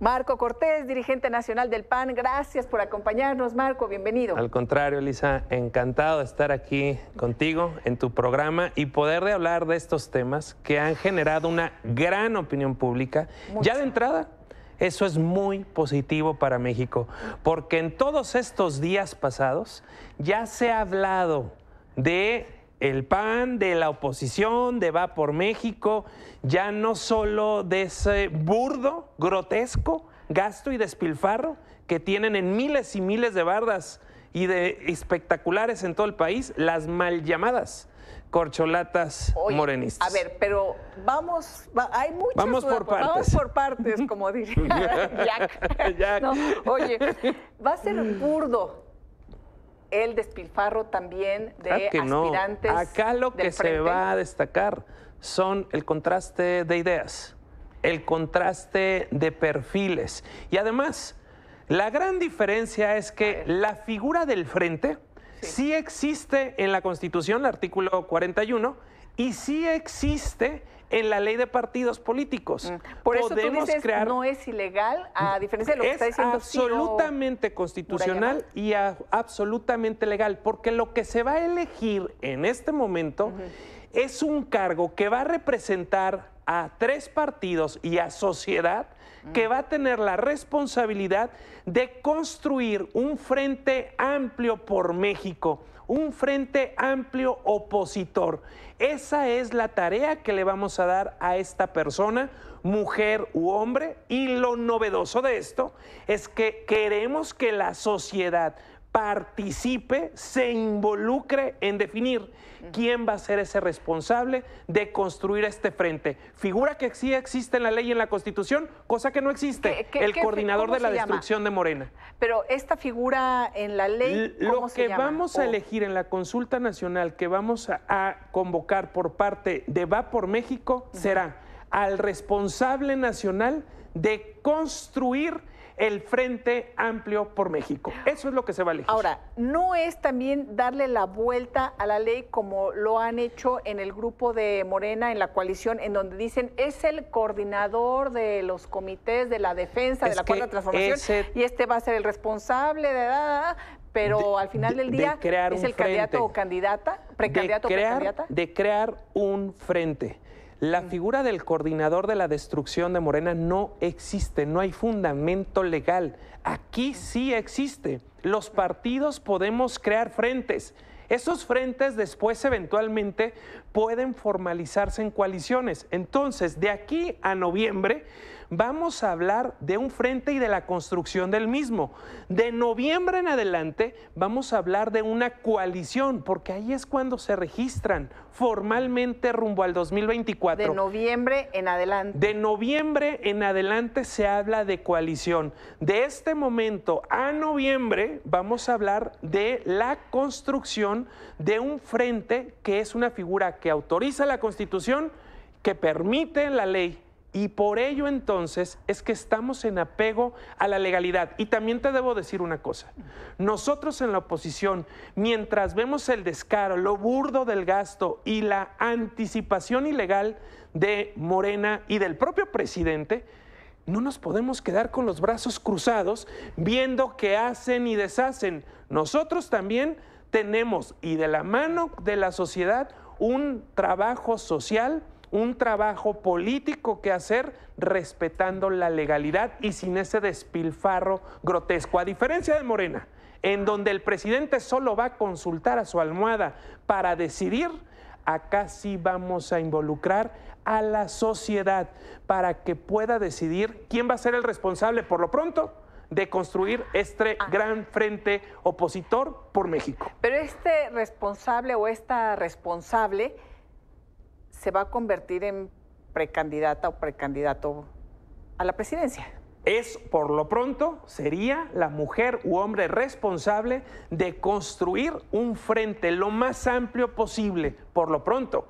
Marco Cortés, dirigente nacional del PAN, gracias por acompañarnos, Marco, bienvenido. Al contrario, Elisa, encantado de estar aquí contigo en tu programa y poder de hablar de estos temas que han generado una gran opinión pública. Ya de entrada, eso es muy positivo para México, porque en todos estos días pasados ya se ha hablado de el PAN, de la oposición, de Va por México, ya no solo de ese burdo, grotesco gasto y despilfarro que tienen en miles y miles de bardas y de espectaculares en todo el país, las mal llamadas corcholatas morenistas. A ver, pero vamos, hay muchas. Vamos por partes. Vamos por partes, como diría Jack. Jack. oye, va a ser burdo el despilfarro también de aspirantes. Acá lo que se va a destacar son el contraste de ideas, el contraste de perfiles. Y además, la gran diferencia es que la figura del frente sí. sí existe en la Constitución, el artículo 41, y sí existe en la ley de partidos políticos. Mm. Por eso no es ilegal, a mm. diferencia de lo que está diciendo absolutamente constitucional y absolutamente legal, porque lo que se va a elegir en este momento es un cargo que va a representar a tres partidos y a sociedad que va a tener la responsabilidad de construir un frente amplio por México, un frente amplio opositor. Esa es la tarea que le vamos a dar a esta persona, mujer u hombre, y lo novedoso de esto es que queremos que la sociedad participe, se involucre en definir quién va a ser ese responsable de construir este frente. Figura que sí existe en la ley y en la Constitución, cosa que no existe, el coordinador de la destrucción de Morena. Pero esta figura en la ley... Lo que vamos a elegir en la consulta nacional que vamos a, convocar por parte de Va por México será al responsable nacional de construir el Frente Amplio por México. Eso es lo que se va a elegir. Ahora, ¿no es también darle la vuelta a la ley como lo han hecho en el grupo de Morena, en la coalición, en donde dicen es el coordinador de los comités de la defensa de la cuarta transformación y este va a ser el responsable de... Da, pero al final del día es el candidato o candidata, precandidato o precandidata. De crear un frente la mm. figura del coordinador de la destrucción de Morena no existe, no hay fundamento legal. Aquí sí existe. Los partidos podemos crear frentes. Esos frentes después eventualmente pueden formalizarse en coaliciones. Entonces, de aquí a noviembre vamos a hablar de un frente y de la construcción del mismo. De noviembre en adelante vamos a hablar de una coalición, porque ahí es cuando se registran formalmente rumbo al 2024. De noviembre en adelante. De noviembre en adelante se habla de coalición. De este momento a noviembre vamos a hablar de la construcción de un frente que es una figura que autoriza la constitución, que permite la ley. Y por ello entonces es que estamos en apego a la legalidad. Y también te debo decir una cosa. Nosotros en la oposición, mientras vemos el descaro, lo burdo del gasto y la anticipación ilegal de Morena y del propio presidente, no nos podemos quedar con los brazos cruzados viendo que hacen y deshacen. Nosotros también tenemos y de la mano de la sociedad un trabajo social, un trabajo político que hacer respetando la legalidad y sin ese despilfarro grotesco. A diferencia de Morena, en donde el presidente solo va a consultar a su almohada para decidir, acá sí vamos a involucrar a la sociedad para que pueda decidir quién va a ser el responsable por lo pronto de construir este ah. gran frente opositor por México. Pero este responsable o esta responsable se va a convertir en precandidata o precandidato a la presidencia. Es, por lo pronto, sería la mujer u hombre responsable de construir un frente lo más amplio posible, por lo pronto.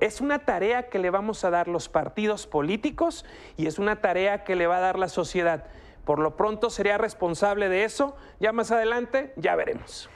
Es una tarea que le vamos a dar los partidos políticos y es una tarea que le va a dar la sociedad. Por lo pronto sería responsable de eso. Ya más adelante, ya veremos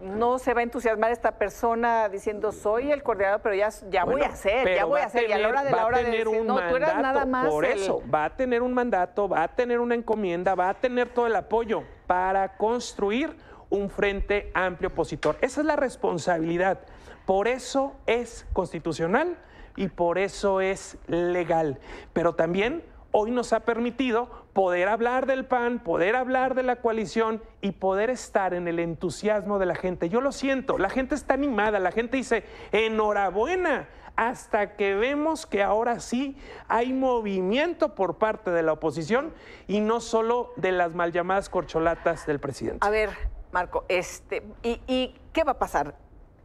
no se va a entusiasmar esta persona diciendo soy el coordinador, pero ya, ya voy a ser, ya voy a ser. y a la hora de la hora de no, tú eras nada más. Por eso, va a tener un mandato, va a tener una encomienda, va a tener todo el apoyo para construir un frente amplio opositor. Esa es la responsabilidad. Por eso es constitucional y por eso es legal. Pero también hoy nos ha permitido poder hablar del PAN, poder hablar de la coalición y poder estar en el entusiasmo de la gente. Yo lo siento, la gente está animada, la gente dice, enhorabuena, hasta que vemos que ahora sí hay movimiento por parte de la oposición y no solo de las mal llamadas corcholatas del presidente. A ver, Marco, este, ¿y, qué va a pasar?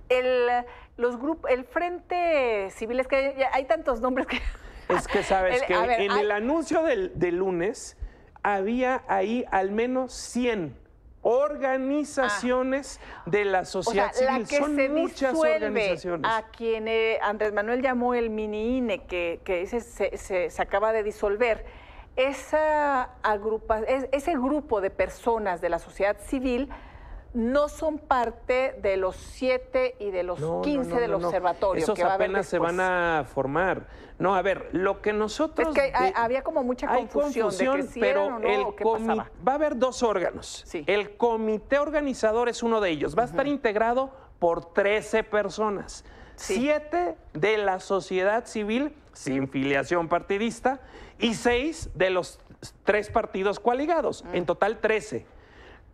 El, los el Frente Civil, es que hay tantos nombres que es que sabes que en el anuncio del, lunes había ahí al menos 100 organizaciones de la sociedad civil. que se muchas organizaciones. A quien eh, Andrés Manuel llamó el mini INE, que, que se, acaba de disolver. Esa agrupa, ese grupo de personas de la sociedad civil no son parte de los 7 y de los 15 del observatorio. Esos que apenas se van a formar. No, a ver, lo que nosotros... Es había como mucha confusión, de que pero el pasaba. va a haber dos órganos. El comité organizador es uno de ellos. Va a estar integrado por 13 personas. Siete de la sociedad civil sin filiación partidista y seis de los tres partidos coaligados. Mm. En total, 13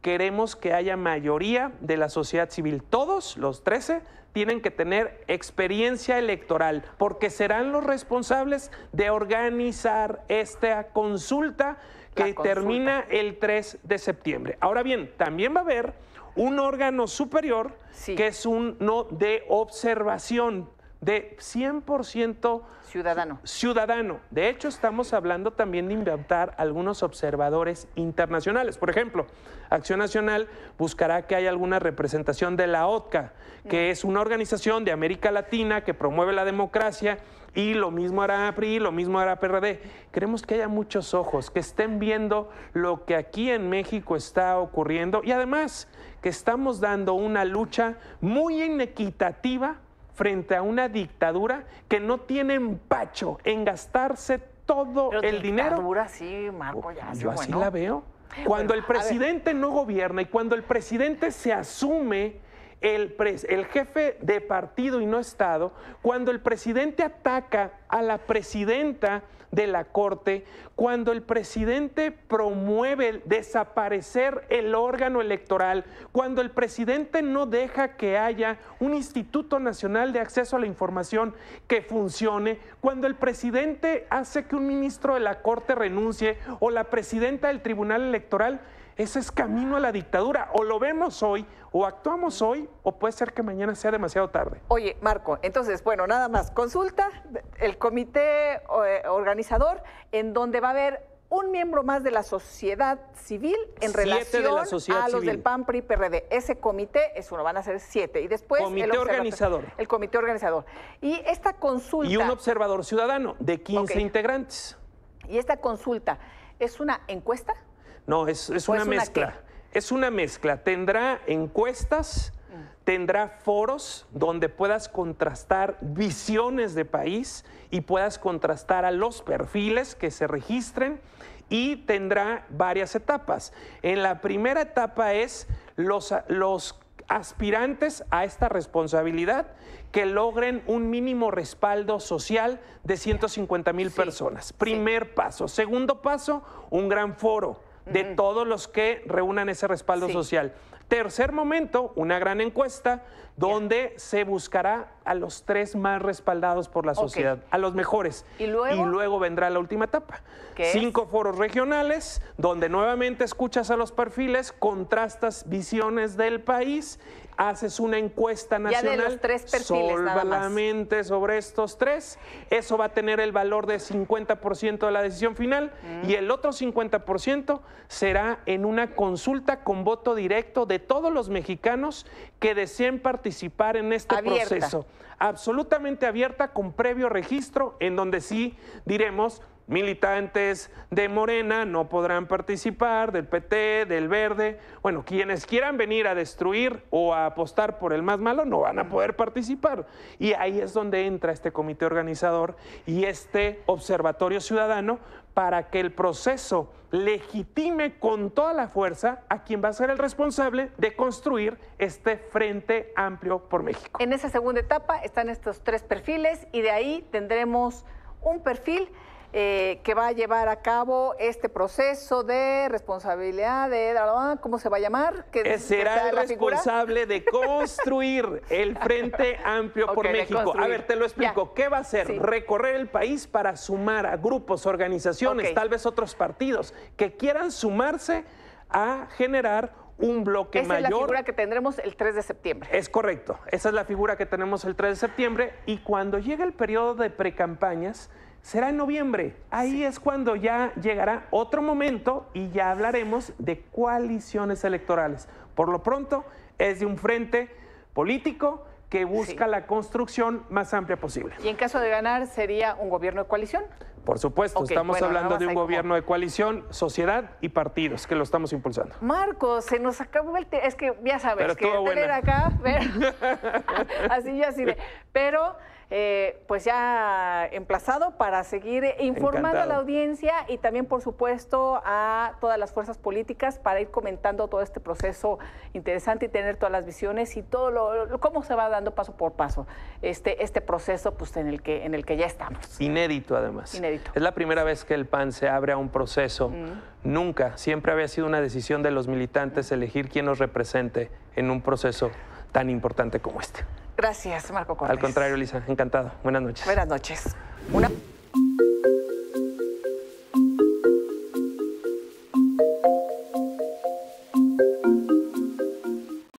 queremos que haya mayoría de la sociedad civil. Todos, los 13, tienen que tener experiencia electoral porque serán los responsables de organizar esta consulta que termina el 3 de septiembre. Ahora bien, también va a haber un órgano superior que es uno de observación de 100% ciudadano. ciudadano. De hecho, estamos hablando también de inventar algunos observadores internacionales. Por ejemplo, Acción Nacional buscará que haya alguna representación de la OTCA, que es una organización de América Latina que promueve la democracia y lo mismo hará PRI, lo mismo hará PRD. Queremos que haya muchos ojos, que estén viendo lo que aquí en México está ocurriendo y además que estamos dando una lucha muy inequitativa frente a una dictadura que no tiene empacho en gastarse todo el dinero. sí, Marco, ya Yo así la veo. Cuando el presidente no gobierna y cuando el presidente se asume el, jefe de partido y no Estado, cuando el presidente ataca a la presidenta de la Corte, cuando el presidente promueve desaparecer el órgano electoral, cuando el presidente no deja que haya un Instituto Nacional de Acceso a la Información que funcione, cuando el presidente hace que un ministro de la Corte renuncie o la presidenta del Tribunal Electoral, ese es camino a la dictadura. O lo vemos hoy, o actuamos hoy, o puede ser que mañana sea demasiado tarde. Oye, Marco, entonces, bueno, nada más, consulta el comité eh, organizador en donde va a haber un miembro más de la sociedad civil en relación a los del PAN, PRI, PRD. Ese comité es uno, van a ser siete. Y después... Comité organizador. El comité organizador. Y esta consulta... Y un observador ciudadano de 15 integrantes. Y esta consulta, ¿es una encuesta? No, es, una, mezcla. es una mezcla. Tendrá encuestas, mm. tendrá foros donde puedas contrastar visiones de país y puedas contrastar a los perfiles que se registren y tendrá varias etapas. En la primera etapa es los, aspirantes a esta responsabilidad que logren un mínimo respaldo social de 150 mil personas. Primer paso. Segundo paso, un gran foro de todos los que reúnan ese respaldo social. Tercer momento, una gran encuesta donde se buscará a los tres más respaldados por la sociedad, a los mejores. ¿Y luego? vendrá la última etapa. Cinco foros regionales, donde nuevamente escuchas a los perfiles, contrastas visiones del país, haces una encuesta nacional ya de los tres perfiles, solamente más. sobre estos tres. Eso va a tener el valor de 50% de la decisión final mm. y el otro 50% será en una consulta con voto directo de todos los mexicanos que deseen participar en este proceso absolutamente abierta con previo registro, en donde sí diremos militantes de Morena no podrán participar, del PT, del Verde. Bueno, quienes quieran venir a destruir o a apostar por el más malo no van a poder participar. Y ahí es donde entra este comité organizador y este observatorio ciudadano para que el proceso legitime con toda la fuerza a quien va a ser el responsable de construir este Frente Amplio por México. En esa segunda etapa están estos tres perfiles y de ahí tendremos un perfil eh, que va a llevar a cabo este proceso de responsabilidad de cómo se va a llamar que eh, será el responsable de construir el Frente Amplio por México. A ver, te lo explico. ¿Qué va a hacer? Recorrer el país para sumar a grupos, organizaciones, tal vez otros partidos que quieran sumarse a generar un bloque mayor. Esa es la figura que tendremos el 3 de septiembre. Es correcto. Esa es la figura que tenemos el 3 de septiembre y cuando llegue el periodo de precampañas será en noviembre. Ahí es cuando ya llegará otro momento y ya hablaremos de coaliciones electorales. Por lo pronto, es de un frente político que busca la construcción más amplia posible. ¿Y en caso de ganar sería un gobierno de coalición? Por supuesto, estamos hablando de un gobierno de coalición, sociedad y partidos que lo estamos impulsando. Marco, se nos acabó el tema. Es que ya sabes Pero que tener acá, ver... así ya sirve. Pero eh, pues ya emplazado para seguir informando a la audiencia y también, por supuesto, a todas las fuerzas políticas para ir comentando todo este proceso interesante y tener todas las visiones y todo lo, cómo se va dando paso por paso este, este proceso pues, en, el que, en el que ya estamos. Inédito, además. Inédito. Es la primera vez que el PAN se abre a un proceso. Mm. Nunca, siempre había sido una decisión de los militantes elegir quién nos represente en un proceso tan importante como este. Gracias, Marco Cortés. Al contrario, Lisa, encantado. Buenas noches. Buenas noches. Una...